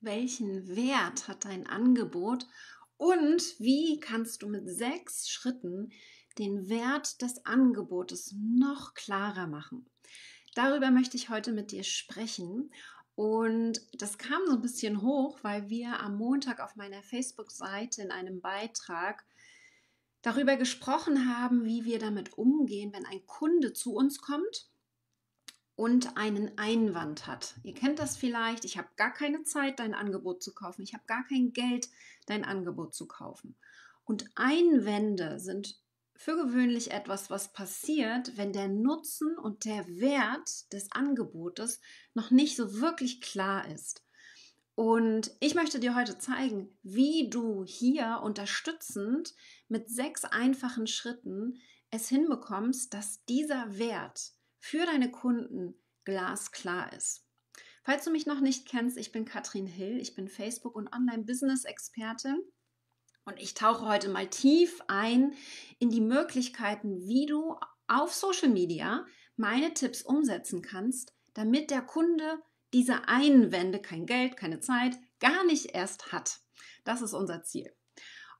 Welchen Wert hat dein Angebot? Und wie kannst du mit sechs Schritten den Wert des Angebotes noch klarer machen? Darüber möchte ich heute mit dir sprechen. Und das kam so ein bisschen hoch, weil wir am Montag auf meiner Facebook-Seite in einem Beitrag darüber gesprochen haben, wie wir damit umgehen, wenn ein Kunde zu uns kommt und einen Einwand hat. Ihr kennt das vielleicht, ich habe gar keine Zeit, dein Angebot zu kaufen, ich habe gar kein Geld, dein Angebot zu kaufen. Und Einwände sind für gewöhnlich etwas, was passiert, wenn der Nutzen und der Wert des Angebotes noch nicht so wirklich klar ist. Und ich möchte dir heute zeigen, wie du hier unterstützend mit sechs einfachen Schritten es hinbekommst, dass dieser Wert, für deine Kunden glasklar ist. Falls du mich noch nicht kennst, ich bin Katrin Hill, ich bin Facebook- und Online-Business-Expertin und ich tauche heute mal tief ein in die Möglichkeiten, wie du auf Social Media meine Tipps umsetzen kannst, damit der Kunde diese Einwände, kein Geld, keine Zeit, gar nicht erst hat. Das ist unser Ziel.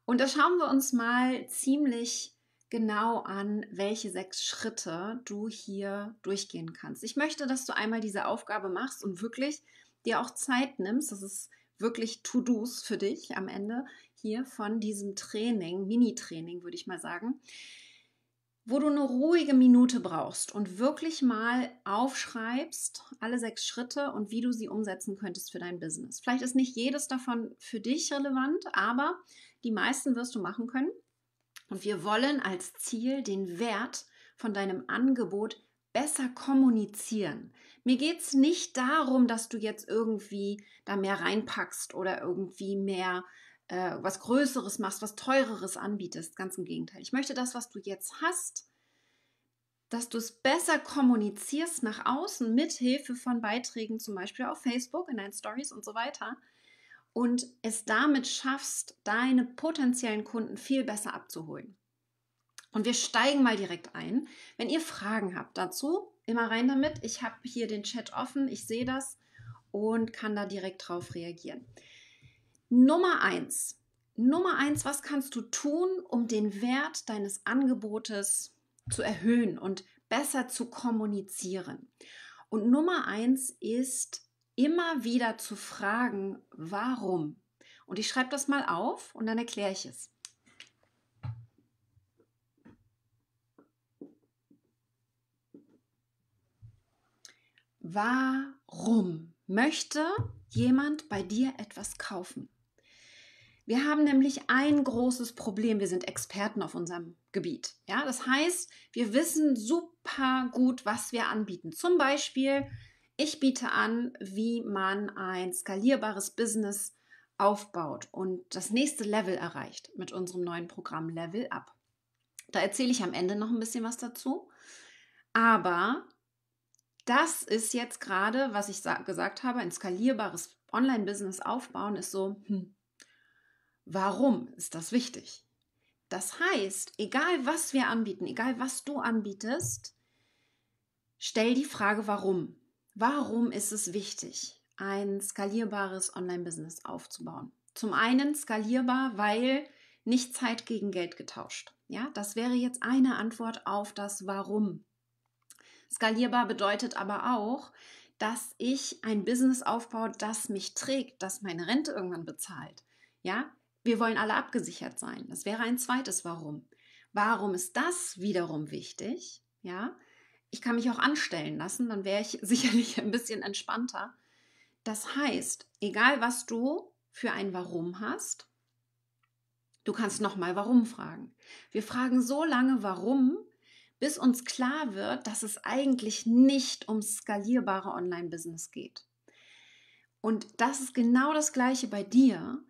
Und da schauen wir uns mal ziemlich genau an, welche sechs Schritte du hier durchgehen kannst. Ich möchte, dass du einmal diese Aufgabe machst und wirklich dir auch Zeit nimmst. Das ist wirklich To-Dos für dich am Ende hier von diesem Training, Mini-Training, würde ich mal sagen, wo du eine ruhige Minute brauchst und wirklich mal aufschreibst, alle sechs Schritte und wie du sie umsetzen könntest für dein Business. Vielleicht ist nicht jedes davon für dich relevant, aber die meisten wirst du machen können. Und wir wollen als Ziel den Wert von deinem Angebot besser kommunizieren. Mir geht es nicht darum, dass du jetzt irgendwie da mehr reinpackst oder irgendwie mehr äh, was Größeres machst, was Teureres anbietest. Ganz im Gegenteil. Ich möchte das, was du jetzt hast, dass du es besser kommunizierst nach außen mit Hilfe von Beiträgen, zum Beispiel auf Facebook, in deinen Stories und so weiter, und es damit schaffst, deine potenziellen Kunden viel besser abzuholen. Und wir steigen mal direkt ein. Wenn ihr Fragen habt dazu, immer rein damit. Ich habe hier den Chat offen, ich sehe das und kann da direkt drauf reagieren. Nummer eins. Nummer eins, was kannst du tun, um den Wert deines Angebotes zu erhöhen und besser zu kommunizieren? Und Nummer eins ist immer wieder zu fragen, warum. Und ich schreibe das mal auf und dann erkläre ich es. Warum möchte jemand bei dir etwas kaufen? Wir haben nämlich ein großes Problem. Wir sind Experten auf unserem Gebiet. Ja, das heißt, wir wissen super gut, was wir anbieten. Zum Beispiel ich biete an, wie man ein skalierbares Business aufbaut und das nächste Level erreicht mit unserem neuen Programm Level Up. Da erzähle ich am Ende noch ein bisschen was dazu. Aber das ist jetzt gerade, was ich gesagt habe, ein skalierbares Online-Business aufbauen ist so, hm, warum ist das wichtig? Das heißt, egal was wir anbieten, egal was du anbietest, stell die Frage, warum. Warum ist es wichtig, ein skalierbares Online-Business aufzubauen? Zum einen skalierbar, weil nicht Zeit gegen Geld getauscht. Ja, das wäre jetzt eine Antwort auf das Warum. Skalierbar bedeutet aber auch, dass ich ein Business aufbaue, das mich trägt, das meine Rente irgendwann bezahlt. Ja, wir wollen alle abgesichert sein. Das wäre ein zweites Warum. Warum ist das wiederum wichtig? Ja, ich kann mich auch anstellen lassen, dann wäre ich sicherlich ein bisschen entspannter. Das heißt, egal was du für ein Warum hast, du kannst nochmal Warum fragen. Wir fragen so lange Warum, bis uns klar wird, dass es eigentlich nicht um skalierbare Online-Business geht. Und das ist genau das Gleiche bei dir.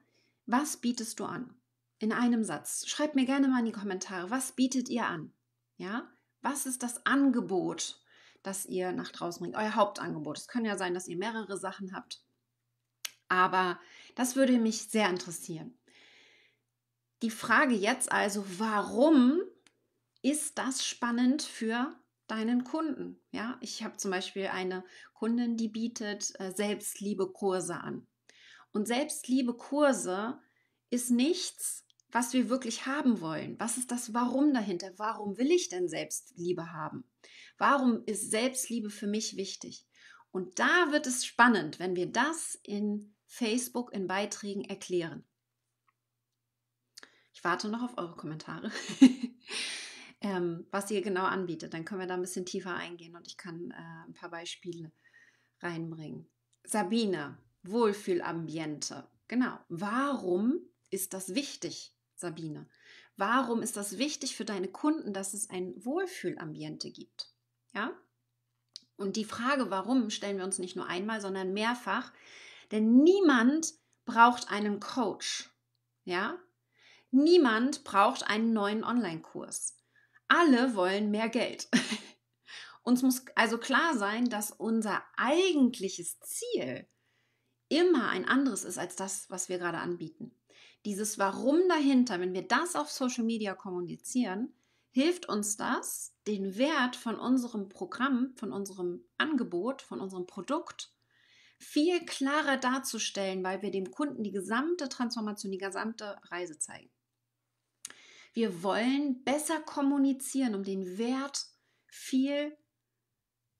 Was bietest du an? In einem Satz. Schreib mir gerne mal in die Kommentare, was bietet ihr an? Ja? Was ist das Angebot, das ihr nach draußen bringt? Euer Hauptangebot. Es können ja sein, dass ihr mehrere Sachen habt. Aber das würde mich sehr interessieren. Die Frage jetzt also, warum ist das spannend für deinen Kunden? Ja, ich habe zum Beispiel eine Kundin, die bietet äh, Selbstliebe-Kurse an. Und Selbstliebe-Kurse ist nichts, was wir wirklich haben wollen. Was ist das Warum dahinter? Warum will ich denn Selbstliebe haben? Warum ist Selbstliebe für mich wichtig? Und da wird es spannend, wenn wir das in Facebook in Beiträgen erklären. Ich warte noch auf eure Kommentare, ähm, was ihr genau anbietet. Dann können wir da ein bisschen tiefer eingehen und ich kann äh, ein paar Beispiele reinbringen. Sabine, Wohlfühlambiente. Genau. Warum ist das wichtig? Sabine? Warum ist das wichtig für deine Kunden, dass es ein Wohlfühlambiente gibt? Ja? Und die Frage, warum, stellen wir uns nicht nur einmal, sondern mehrfach. Denn niemand braucht einen Coach. Ja? Niemand braucht einen neuen Online-Kurs. Alle wollen mehr Geld. Uns muss also klar sein, dass unser eigentliches Ziel immer ein anderes ist als das, was wir gerade anbieten dieses Warum dahinter, wenn wir das auf Social Media kommunizieren, hilft uns das, den Wert von unserem Programm, von unserem Angebot, von unserem Produkt viel klarer darzustellen, weil wir dem Kunden die gesamte Transformation, die gesamte Reise zeigen. Wir wollen besser kommunizieren, um den Wert viel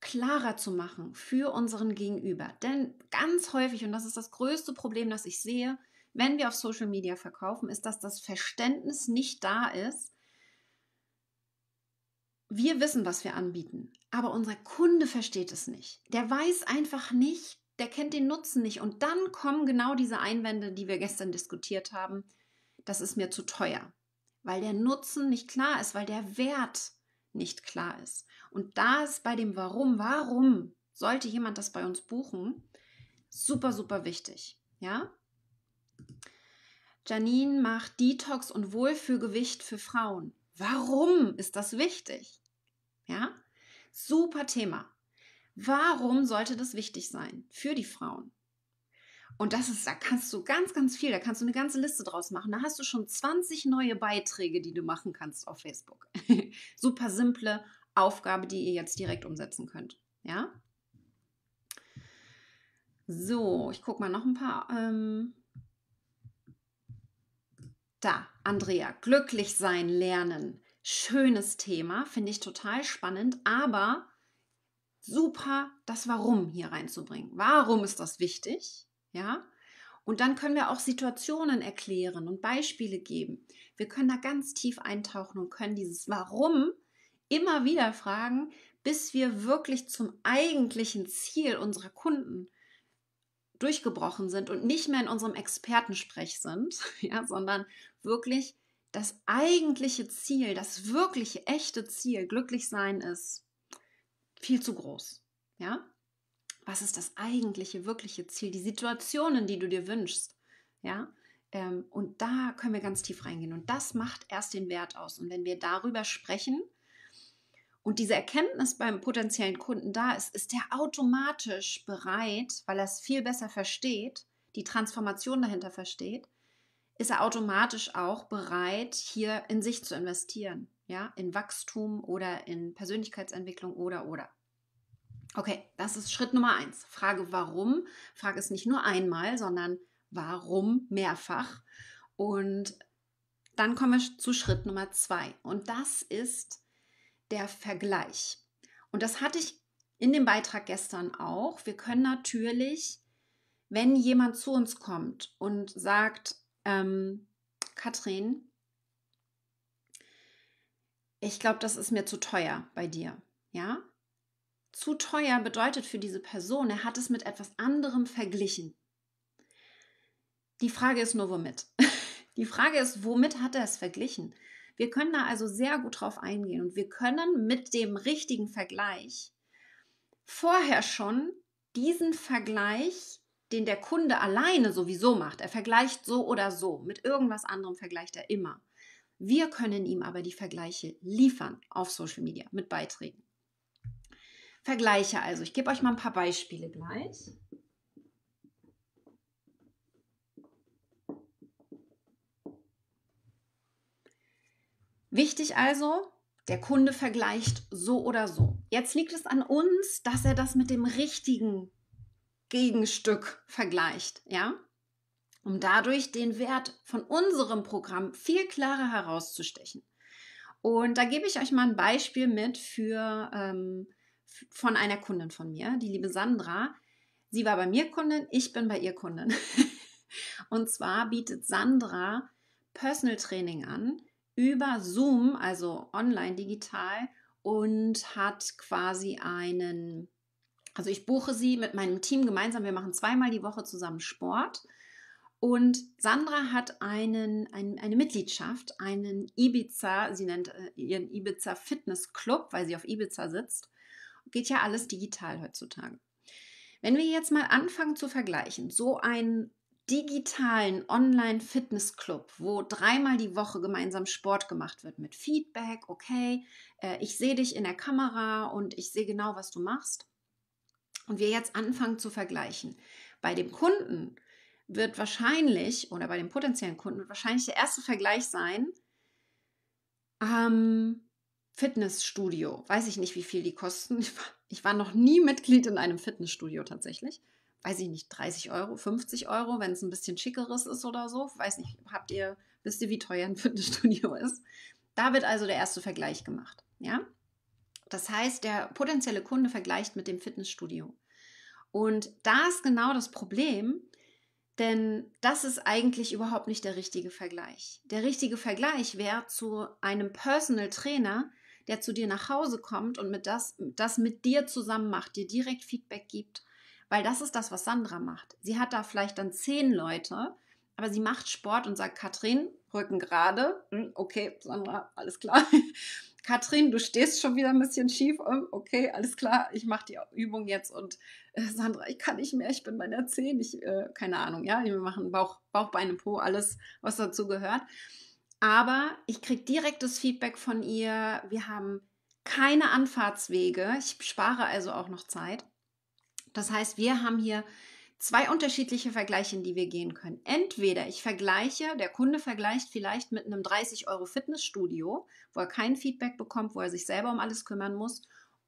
klarer zu machen für unseren Gegenüber. Denn ganz häufig, und das ist das größte Problem, das ich sehe, wenn wir auf Social Media verkaufen, ist, dass das Verständnis nicht da ist. Wir wissen, was wir anbieten, aber unser Kunde versteht es nicht. Der weiß einfach nicht, der kennt den Nutzen nicht. Und dann kommen genau diese Einwände, die wir gestern diskutiert haben. Das ist mir zu teuer, weil der Nutzen nicht klar ist, weil der Wert nicht klar ist. Und da ist bei dem Warum, warum sollte jemand das bei uns buchen, super, super wichtig. Ja? Janine macht Detox und Wohlfühlgewicht für Frauen. Warum ist das wichtig? Ja, super Thema. Warum sollte das wichtig sein für die Frauen? Und das ist, da kannst du ganz, ganz viel, da kannst du eine ganze Liste draus machen. Da hast du schon 20 neue Beiträge, die du machen kannst auf Facebook. super simple Aufgabe, die ihr jetzt direkt umsetzen könnt. Ja? So, ich gucke mal noch ein paar. Ähm da, Andrea, glücklich sein lernen. Schönes Thema, finde ich total spannend, aber super, das Warum hier reinzubringen. Warum ist das wichtig? Ja, und dann können wir auch Situationen erklären und Beispiele geben. Wir können da ganz tief eintauchen und können dieses Warum immer wieder fragen, bis wir wirklich zum eigentlichen Ziel unserer Kunden durchgebrochen sind und nicht mehr in unserem Expertensprech sind, ja, sondern wirklich das eigentliche Ziel, das wirkliche, echte Ziel, glücklich sein ist viel zu groß. Ja? Was ist das eigentliche, wirkliche Ziel? Die Situationen, die du dir wünschst. Ja? Ähm, und da können wir ganz tief reingehen. Und das macht erst den Wert aus. Und wenn wir darüber sprechen, und diese Erkenntnis beim potenziellen Kunden da ist, ist er automatisch bereit, weil er es viel besser versteht, die Transformation dahinter versteht, ist er automatisch auch bereit, hier in sich zu investieren, ja, in Wachstum oder in Persönlichkeitsentwicklung oder oder. Okay, das ist Schritt Nummer eins. Frage warum. Frage ist nicht nur einmal, sondern warum mehrfach. Und dann kommen wir zu Schritt Nummer zwei. Und das ist der Vergleich. Und das hatte ich in dem Beitrag gestern auch. Wir können natürlich, wenn jemand zu uns kommt und sagt, ähm, Katrin, ich glaube, das ist mir zu teuer bei dir. Ja? Zu teuer bedeutet für diese Person, er hat es mit etwas anderem verglichen. Die Frage ist nur, womit. Die Frage ist, womit hat er es verglichen? Wir können da also sehr gut drauf eingehen und wir können mit dem richtigen Vergleich vorher schon diesen Vergleich, den der Kunde alleine sowieso macht, er vergleicht so oder so, mit irgendwas anderem vergleicht er immer. Wir können ihm aber die Vergleiche liefern auf Social Media mit Beiträgen. Vergleiche also. Ich gebe euch mal ein paar Beispiele gleich. Wichtig also, der Kunde vergleicht so oder so. Jetzt liegt es an uns, dass er das mit dem richtigen Gegenstück vergleicht, ja? Um dadurch den Wert von unserem Programm viel klarer herauszustechen. Und da gebe ich euch mal ein Beispiel mit für ähm, von einer Kundin von mir, die liebe Sandra. Sie war bei mir Kundin, ich bin bei ihr Kundin. Und zwar bietet Sandra Personal Training an über Zoom, also online digital, und hat quasi einen, also ich buche sie mit meinem Team gemeinsam, wir machen zweimal die Woche zusammen Sport. Und Sandra hat einen, einen, eine Mitgliedschaft, einen Ibiza, sie nennt äh, ihren Ibiza Fitness Club, weil sie auf Ibiza sitzt. Geht ja alles digital heutzutage. Wenn wir jetzt mal anfangen zu vergleichen, so ein digitalen Online-Fitness-Club, wo dreimal die Woche gemeinsam Sport gemacht wird mit Feedback, okay, äh, ich sehe dich in der Kamera und ich sehe genau, was du machst. Und wir jetzt anfangen zu vergleichen. Bei dem Kunden wird wahrscheinlich, oder bei dem potenziellen Kunden wird wahrscheinlich der erste Vergleich sein, ähm, Fitnessstudio. Weiß ich nicht, wie viel die kosten. Ich war, ich war noch nie Mitglied in einem Fitnessstudio tatsächlich weiß ich nicht, 30 Euro, 50 Euro, wenn es ein bisschen schickeres ist oder so. Weiß nicht, habt ihr, wisst ihr, wie teuer ein Fitnessstudio ist? Da wird also der erste Vergleich gemacht. Ja? Das heißt, der potenzielle Kunde vergleicht mit dem Fitnessstudio. Und da ist genau das Problem, denn das ist eigentlich überhaupt nicht der richtige Vergleich. Der richtige Vergleich wäre zu einem Personal Trainer, der zu dir nach Hause kommt und mit das, das mit dir zusammen macht, dir direkt Feedback gibt weil das ist das, was Sandra macht. Sie hat da vielleicht dann zehn Leute, aber sie macht Sport und sagt, Katrin, Rücken gerade. Hm, okay, Sandra, alles klar. Katrin, du stehst schon wieder ein bisschen schief. Hm, okay, alles klar, ich mache die Übung jetzt. Und äh, Sandra, ich kann nicht mehr, ich bin bei der Zehn. äh, keine Ahnung, ja, wir machen Bauch, Bauch, Beine, Po, alles, was dazu gehört. Aber ich kriege direktes Feedback von ihr. Wir haben keine Anfahrtswege. Ich spare also auch noch Zeit. Das heißt, wir haben hier zwei unterschiedliche Vergleiche, in die wir gehen können. Entweder ich vergleiche, der Kunde vergleicht vielleicht mit einem 30 Euro Fitnessstudio, wo er kein Feedback bekommt, wo er sich selber um alles kümmern muss,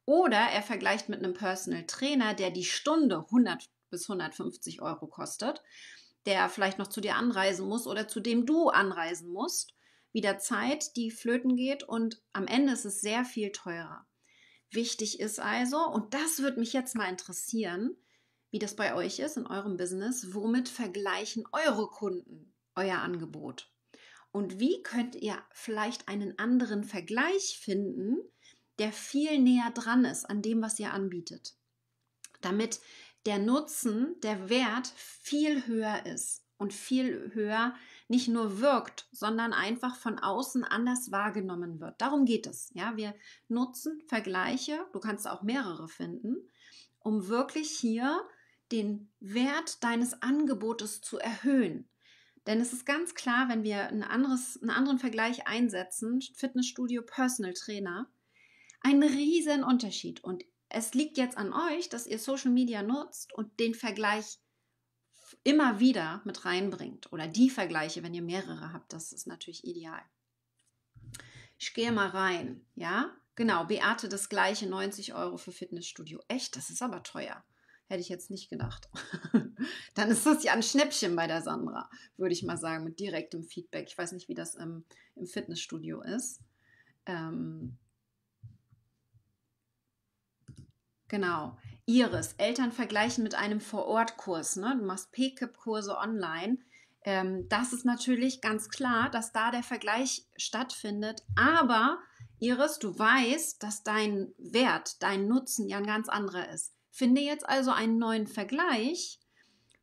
oder er vergleicht mit einem Personal Trainer, der die Stunde 100 bis 150 Euro kostet, der vielleicht noch zu dir anreisen muss oder zu dem du anreisen musst, wieder Zeit, die flöten geht und am Ende ist es sehr viel teurer. Wichtig ist also, und das würde mich jetzt mal interessieren, wie das bei euch ist in eurem Business, womit vergleichen eure Kunden euer Angebot? Und wie könnt ihr vielleicht einen anderen Vergleich finden, der viel näher dran ist an dem, was ihr anbietet, damit der Nutzen, der Wert viel höher ist und viel höher ist nicht nur wirkt, sondern einfach von außen anders wahrgenommen wird. Darum geht es. Ja, wir nutzen Vergleiche, du kannst auch mehrere finden, um wirklich hier den Wert deines Angebotes zu erhöhen. Denn es ist ganz klar, wenn wir ein anderes, einen anderen Vergleich einsetzen, Fitnessstudio, Personal Trainer, ein riesen Unterschied. Und es liegt jetzt an euch, dass ihr Social Media nutzt und den Vergleich immer wieder mit reinbringt oder die Vergleiche, wenn ihr mehrere habt, das ist natürlich ideal. Ich gehe mal rein, ja? Genau, Beate das gleiche, 90 Euro für Fitnessstudio. Echt, das ist aber teuer. Hätte ich jetzt nicht gedacht. Dann ist das ja ein Schnäppchen bei der Sandra, würde ich mal sagen, mit direktem Feedback. Ich weiß nicht, wie das im, im Fitnessstudio ist. Ähm, genau ihres. Eltern vergleichen mit einem Vorortkurs. Ne? Du machst PKIP-Kurse online. Ähm, das ist natürlich ganz klar, dass da der Vergleich stattfindet. Aber Iris, du weißt, dass dein Wert, dein Nutzen ja ein ganz anderer ist. Finde jetzt also einen neuen Vergleich,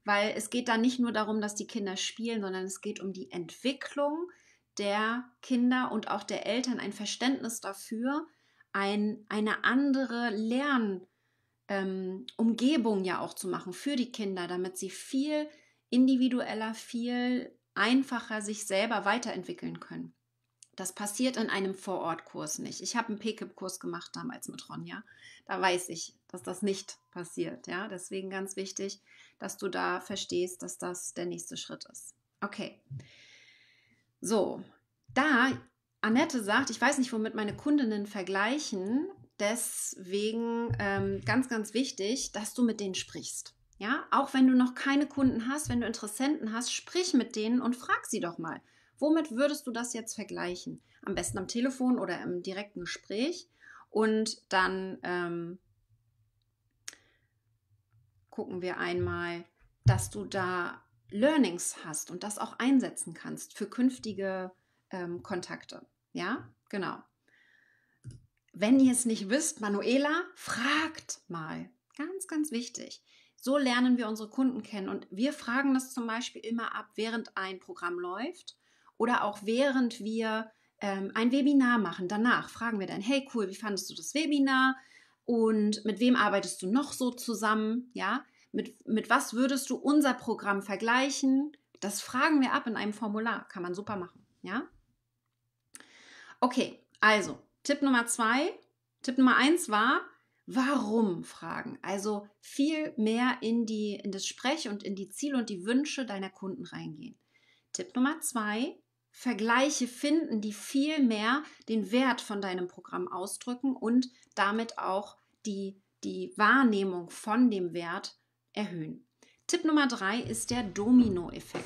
weil es geht da nicht nur darum, dass die Kinder spielen, sondern es geht um die Entwicklung der Kinder und auch der Eltern, ein Verständnis dafür, ein, eine andere Lern- ähm, Umgebung ja auch zu machen für die Kinder, damit sie viel individueller, viel einfacher sich selber weiterentwickeln können. Das passiert in einem Vorortkurs nicht. Ich habe einen PKIP-Kurs gemacht damals mit Ronja. Da weiß ich, dass das nicht passiert. Ja, deswegen ganz wichtig, dass du da verstehst, dass das der nächste Schritt ist. Okay. So, da Annette sagt, ich weiß nicht, womit meine Kundinnen vergleichen, deswegen ähm, ganz, ganz wichtig, dass du mit denen sprichst. Ja, auch wenn du noch keine Kunden hast, wenn du Interessenten hast, sprich mit denen und frag sie doch mal, womit würdest du das jetzt vergleichen? Am besten am Telefon oder im direkten Gespräch und dann ähm, gucken wir einmal, dass du da Learnings hast und das auch einsetzen kannst für künftige ähm, Kontakte. Ja, genau. Wenn ihr es nicht wisst, Manuela, fragt mal. Ganz, ganz wichtig. So lernen wir unsere Kunden kennen und wir fragen das zum Beispiel immer ab, während ein Programm läuft oder auch während wir ähm, ein Webinar machen. Danach fragen wir dann, hey cool, wie fandest du das Webinar und mit wem arbeitest du noch so zusammen? Ja, mit, mit was würdest du unser Programm vergleichen? Das fragen wir ab in einem Formular, kann man super machen. Ja, okay, also Tipp Nummer zwei, Tipp Nummer eins war, Warum fragen. Also viel mehr in, die, in das Sprech und in die Ziele und die Wünsche deiner Kunden reingehen. Tipp Nummer zwei, Vergleiche finden, die viel mehr den Wert von deinem Programm ausdrücken und damit auch die, die Wahrnehmung von dem Wert erhöhen. Tipp Nummer drei ist der Domino-Effekt.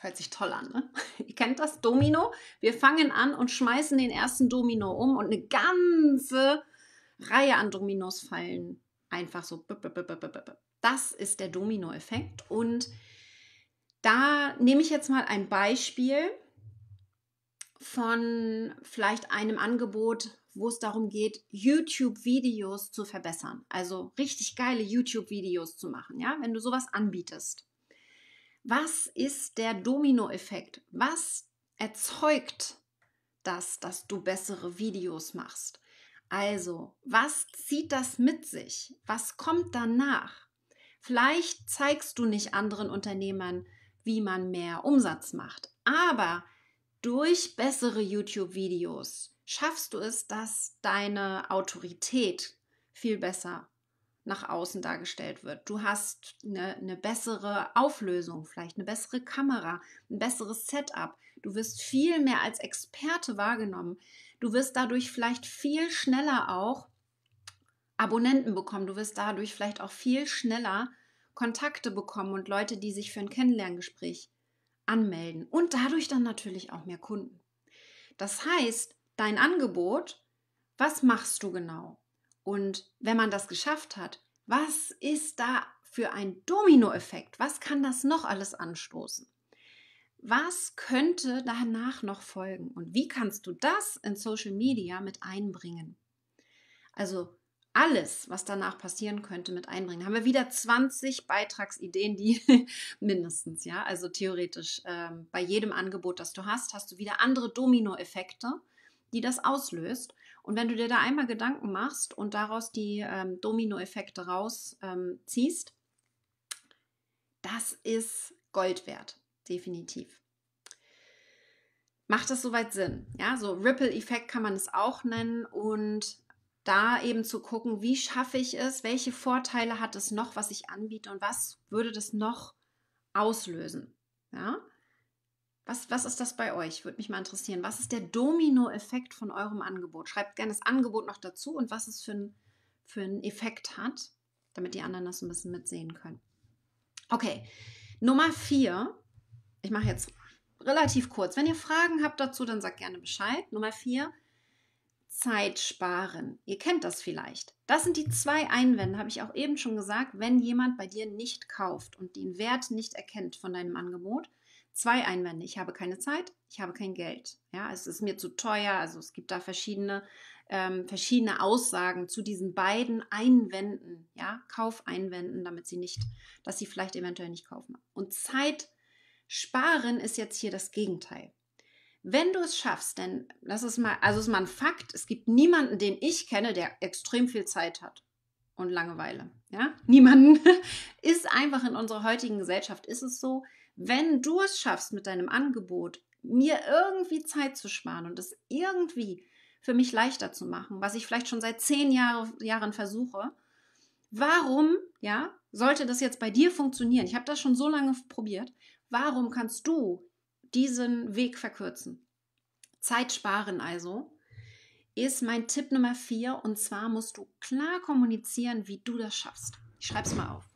Hört sich toll an, ne? Ihr kennt das Domino. Wir fangen an und schmeißen den ersten Domino um und eine ganze Reihe an Dominos fallen einfach so. Das ist der Domino-Effekt. Und da nehme ich jetzt mal ein Beispiel von vielleicht einem Angebot, wo es darum geht, YouTube-Videos zu verbessern. Also richtig geile YouTube-Videos zu machen, ja, wenn du sowas anbietest. Was ist der Dominoeffekt? Was erzeugt das, dass du bessere Videos machst? Also, was zieht das mit sich? Was kommt danach? Vielleicht zeigst du nicht anderen Unternehmern, wie man mehr Umsatz macht, aber durch bessere YouTube-Videos schaffst du es, dass deine Autorität viel besser nach außen dargestellt wird. Du hast eine, eine, bessere Auflösung, vielleicht eine bessere Kamera, ein besseres Setup. Du wirst viel mehr als Experte wahrgenommen. Du wirst dadurch vielleicht viel schneller auch Abonnenten bekommen. Du wirst dadurch vielleicht auch viel schneller Kontakte bekommen und Leute, die sich für ein Kennenlerngespräch anmelden und dadurch dann natürlich auch mehr Kunden. Das heißt, dein Angebot, was machst du genau? Und wenn man das geschafft hat, was ist da für ein Dominoeffekt? Was kann das noch alles anstoßen? Was könnte danach noch folgen? Und wie kannst du das in Social Media mit einbringen? Also alles, was danach passieren könnte, mit einbringen. Haben wir wieder 20 Beitragsideen, die mindestens, ja, also theoretisch ähm, bei jedem Angebot, das du hast, hast du wieder andere Dominoeffekte, die das auslöst. Und wenn du dir da einmal Gedanken machst und daraus die ähm, Dominoeffekte rausziehst, ähm, das ist Gold wert, definitiv. Macht das soweit Sinn? Ja, so Ripple-Effekt kann man es auch nennen und da eben zu gucken, wie schaffe ich es, welche Vorteile hat es noch, was ich anbiete und was würde das noch auslösen. Ja? Was, was ist das bei euch? Würde mich mal interessieren. Was ist der Dominoeffekt von eurem Angebot? Schreibt gerne das Angebot noch dazu und was es für, ein, für einen Effekt hat, damit die anderen das ein bisschen mitsehen können. Okay, Nummer vier. Ich mache jetzt relativ kurz. Wenn ihr Fragen habt dazu, dann sagt gerne Bescheid. Nummer vier. Zeit sparen. Ihr kennt das vielleicht. Das sind die zwei Einwände, habe ich auch eben schon gesagt, wenn jemand bei dir nicht kauft und den Wert nicht erkennt von deinem Angebot, Zwei Einwände, ich habe keine Zeit, ich habe kein Geld. Ja, es ist mir zu teuer, also es gibt da verschiedene, ähm, verschiedene Aussagen zu diesen beiden Einwänden, ja, Kaufeinwänden, damit sie nicht, dass sie vielleicht eventuell nicht kaufen. Und Zeit sparen ist jetzt hier das Gegenteil. Wenn du es schaffst, denn das ist mal, also ist mal ein Fakt, es gibt niemanden, den ich kenne, der extrem viel Zeit hat und Langeweile. Ja, niemanden ist einfach in unserer heutigen Gesellschaft ist es so, wenn du es schaffst mit deinem Angebot, mir irgendwie Zeit zu sparen und es irgendwie für mich leichter zu machen, was ich vielleicht schon seit zehn Jahre, Jahren versuche, warum, ja, sollte das jetzt bei dir funktionieren? Ich habe das schon so lange probiert. Warum kannst du diesen Weg verkürzen? Zeit sparen also ist mein Tipp Nummer vier und zwar musst du klar kommunizieren, wie du das schaffst. Ich schreibe es mal auf.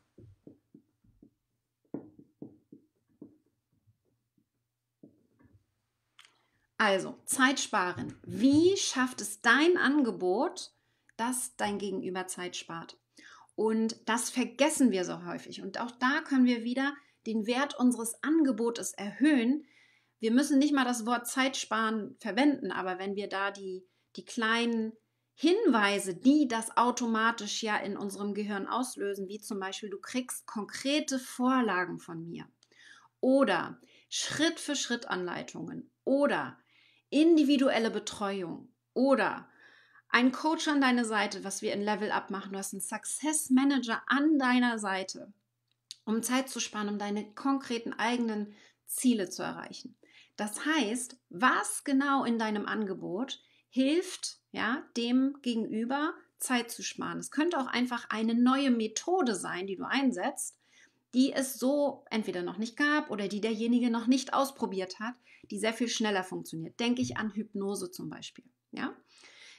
Also, Zeit sparen. Wie schafft es dein Angebot, dass dein Gegenüber Zeit spart? Und das vergessen wir so häufig. Und auch da können wir wieder den Wert unseres Angebotes erhöhen. Wir müssen nicht mal das Wort Zeit sparen verwenden, aber wenn wir da die, die kleinen Hinweise, die das automatisch ja in unserem Gehirn auslösen, wie zum Beispiel, du kriegst konkrete Vorlagen von mir oder Schritt-für-Schritt-Anleitungen oder individuelle Betreuung oder ein Coach an deine Seite, was wir in Level Up machen, du hast einen Success Manager an deiner Seite, um Zeit zu sparen, um deine konkreten eigenen Ziele zu erreichen. Das heißt, was genau in deinem Angebot hilft, ja, dem Gegenüber Zeit zu sparen. Es könnte auch einfach eine neue Methode sein, die du einsetzt, die es so entweder noch nicht gab oder die derjenige noch nicht ausprobiert hat, die sehr viel schneller funktioniert. Denke ich an Hypnose zum Beispiel. Ja?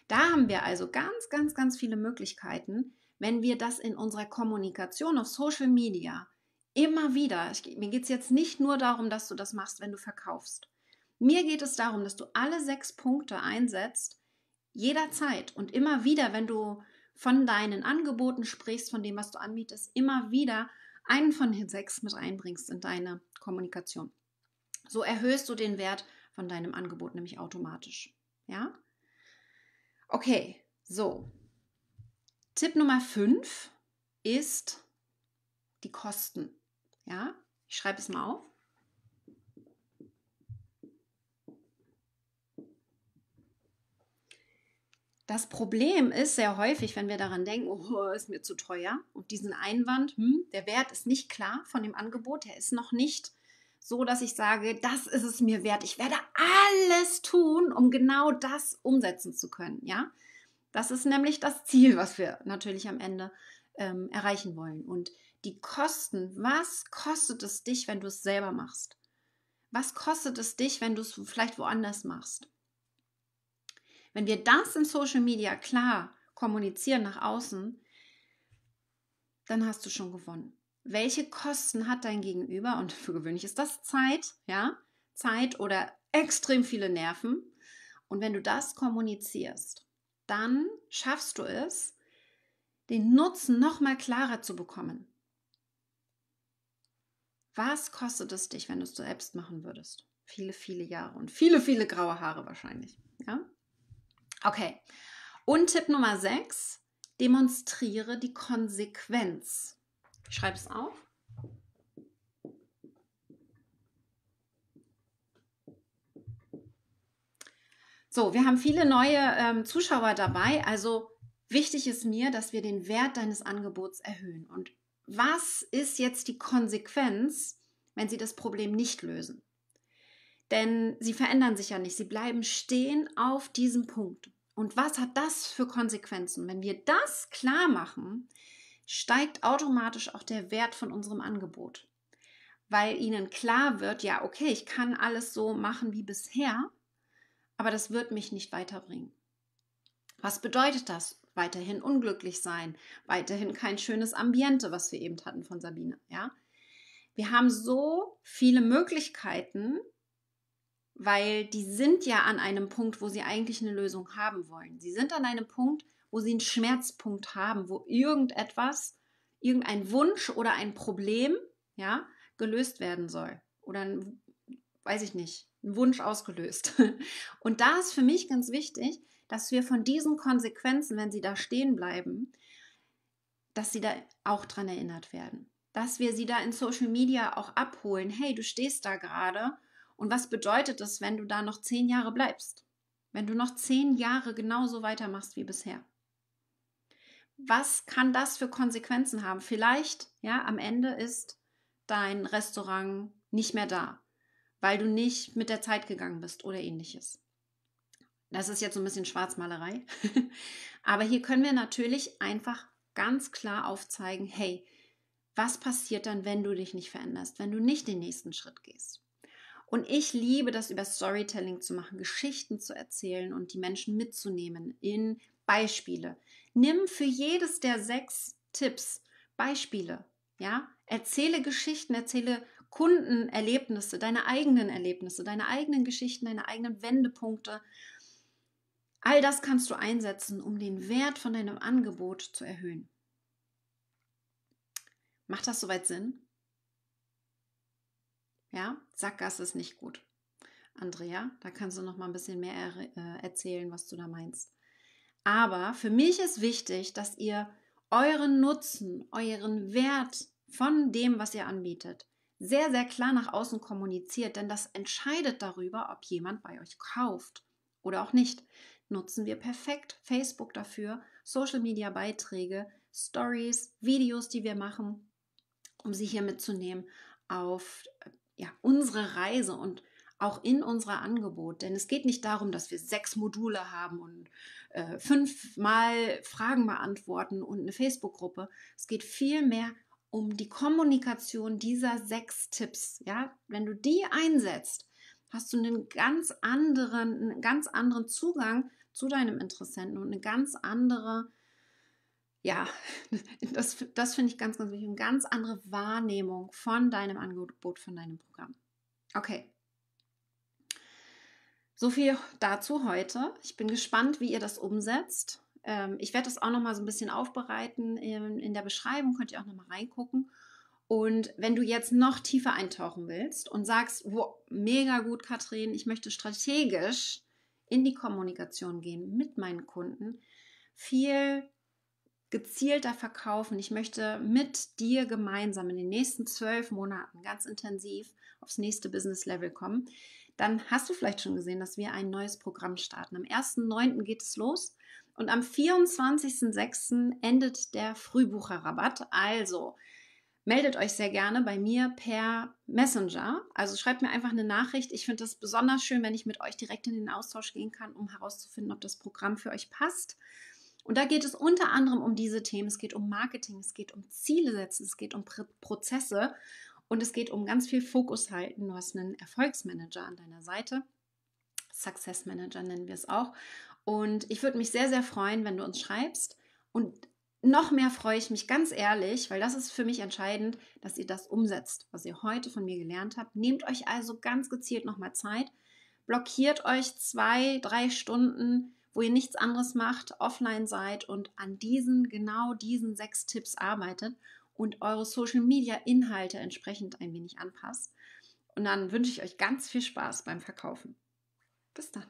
Da haben wir also ganz, ganz, ganz viele Möglichkeiten, wenn wir das in unserer Kommunikation auf Social Media immer wieder, ich, mir geht es jetzt nicht nur darum, dass du das machst, wenn du verkaufst. Mir geht es darum, dass du alle sechs Punkte einsetzt, jederzeit und immer wieder, wenn du von deinen Angeboten sprichst, von dem, was du anbietest, immer wieder einen von den sechs mit einbringst in deine Kommunikation. So erhöhst du den Wert von deinem Angebot nämlich automatisch. Ja? Okay, so. Tipp Nummer 5 ist die Kosten. Ja? Ich schreibe es mal auf. Das Problem ist sehr häufig, wenn wir daran denken, oh, ist mir zu teuer. Und diesen Einwand, hm, der Wert ist nicht klar von dem Angebot, der ist noch nicht so, dass ich sage, das ist es mir wert. Ich werde alles tun, um genau das umsetzen zu können. Ja, das ist nämlich das Ziel, was wir natürlich am Ende ähm, erreichen wollen. Und die Kosten, was kostet es dich, wenn du es selber machst? Was kostet es dich, wenn du es vielleicht woanders machst? Wenn wir das in Social Media klar kommunizieren nach außen, dann hast du schon gewonnen. Welche Kosten hat dein Gegenüber? Und für gewöhnlich ist das Zeit, ja? Zeit oder extrem viele Nerven. Und wenn du das kommunizierst, dann schaffst du es, den Nutzen noch mal klarer zu bekommen. Was kostet es dich, wenn du es selbst machen würdest? Viele, viele Jahre und viele, viele graue Haare wahrscheinlich. Ja? Okay. Und Tipp Nummer 6, demonstriere die Konsequenz. Schreib es auf. So, wir haben viele neue ähm, Zuschauer dabei. Also wichtig ist mir, dass wir den Wert deines Angebots erhöhen. Und was ist jetzt die Konsequenz, wenn sie das Problem nicht lösen? Denn sie verändern sich ja nicht. Sie bleiben stehen auf diesem Punkt. Und was hat das für Konsequenzen? Wenn wir das klar machen, steigt automatisch auch der Wert von unserem Angebot, weil ihnen klar wird, ja, okay, ich kann alles so machen wie bisher, aber das wird mich nicht weiterbringen. Was bedeutet das? Weiterhin unglücklich sein, weiterhin kein schönes Ambiente, was wir eben hatten von Sabine, ja? Wir haben so viele Möglichkeiten, weil die sind ja an einem Punkt, wo sie eigentlich eine Lösung haben wollen. Sie sind an einem Punkt, wo sie einen Schmerzpunkt haben, wo irgendetwas, irgendein Wunsch oder ein Problem, ja, gelöst werden soll oder ein, weiß ich nicht, ein Wunsch ausgelöst. Und da ist für mich ganz wichtig, dass wir von diesen Konsequenzen, wenn sie da stehen bleiben, dass sie da auch dran erinnert werden. Dass wir sie da in Social Media auch abholen. Hey, du stehst da gerade und was bedeutet es, wenn du da noch zehn Jahre bleibst? Wenn du noch zehn Jahre genauso weitermachst wie bisher? Was kann das für Konsequenzen haben? Vielleicht, ja, am Ende ist dein Restaurant nicht mehr da, weil du nicht mit der Zeit gegangen bist oder ähnliches. Das ist jetzt so ein bisschen Schwarzmalerei. Aber hier können wir natürlich einfach ganz klar aufzeigen, hey, was passiert dann, wenn du dich nicht veränderst, wenn du nicht den nächsten Schritt gehst? Und ich liebe das über Storytelling zu machen, Geschichten zu erzählen und die Menschen mitzunehmen in Beispiele. Nimm für jedes der sechs Tipps Beispiele. Ja, erzähle Geschichten, erzähle Kundenerlebnisse, deine eigenen Erlebnisse, deine eigenen Geschichten, deine eigenen Wendepunkte. All das kannst du einsetzen, um den Wert von deinem Angebot zu erhöhen. Macht das soweit Sinn? Ja, Sackgasse ist nicht gut. Andrea, da kannst du noch mal ein bisschen mehr er äh, erzählen, was du da meinst. Aber für mich ist wichtig, dass ihr euren Nutzen, euren Wert von dem, was ihr anbietet, sehr, sehr klar nach außen kommuniziert, denn das entscheidet darüber, ob jemand bei euch kauft oder auch nicht. Nutzen wir perfekt Facebook dafür, Social Media Beiträge, Stories, Videos, die wir machen, um sie hier mitzunehmen auf ja, unsere Reise und auch in unser Angebot. Denn es geht nicht darum, dass wir sechs Module haben und äh, fünfmal Fragen beantworten und eine Facebook-Gruppe. Es geht vielmehr um die Kommunikation dieser sechs Tipps. Ja? Wenn du die einsetzt, hast du einen ganz anderen, einen ganz anderen Zugang zu deinem Interessenten und eine ganz andere ja, das, das finde ich ganz, ganz wichtig. Eine ganz andere Wahrnehmung von deinem Angebot, von deinem Programm. Okay. So viel dazu heute. Ich bin gespannt, wie ihr das umsetzt. Ähm, ich werde das auch noch mal so ein bisschen aufbereiten. In, der Beschreibung könnt ihr auch noch mal reingucken. Und wenn du jetzt noch tiefer eintauchen willst und sagst, wow, mega gut, Katrin, ich möchte strategisch in die Kommunikation gehen mit meinen Kunden, viel gezielter verkaufen. Ich möchte mit dir gemeinsam in den nächsten zwölf Monaten ganz intensiv aufs nächste Business Level kommen, dann hast du vielleicht schon gesehen, dass wir ein neues Programm starten. Am 1.9. geht es los und am 24.6. endet der Frühbucherrabatt. Also meldet euch sehr gerne bei mir per Messenger. Also schreibt mir einfach eine Nachricht. Ich finde es besonders schön, wenn ich mit euch direkt in den Austausch gehen kann, um herauszufinden, ob das Programm für euch passt. Und da geht es unter anderem um diese Themen. Es geht um Marketing, es geht um Ziele setzen, es geht um Prozesse und es geht um ganz viel Fokus halten. Du hast einen Erfolgsmanager an deiner Seite. Success Manager nennen wir es auch. Und ich würde mich sehr, sehr freuen, wenn du uns schreibst. Und noch mehr freue ich mich ganz ehrlich, weil das ist für mich entscheidend, dass ihr das umsetzt, was ihr heute von mir gelernt habt. Nehmt euch also ganz gezielt nochmal Zeit, blockiert euch zwei, drei Stunden wo ihr nichts anderes macht, offline seid und an diesen, genau diesen sechs Tipps arbeitet und eure Social Media Inhalte entsprechend ein wenig anpasst. Und dann wünsche ich euch ganz viel Spaß beim Verkaufen. Bis dann.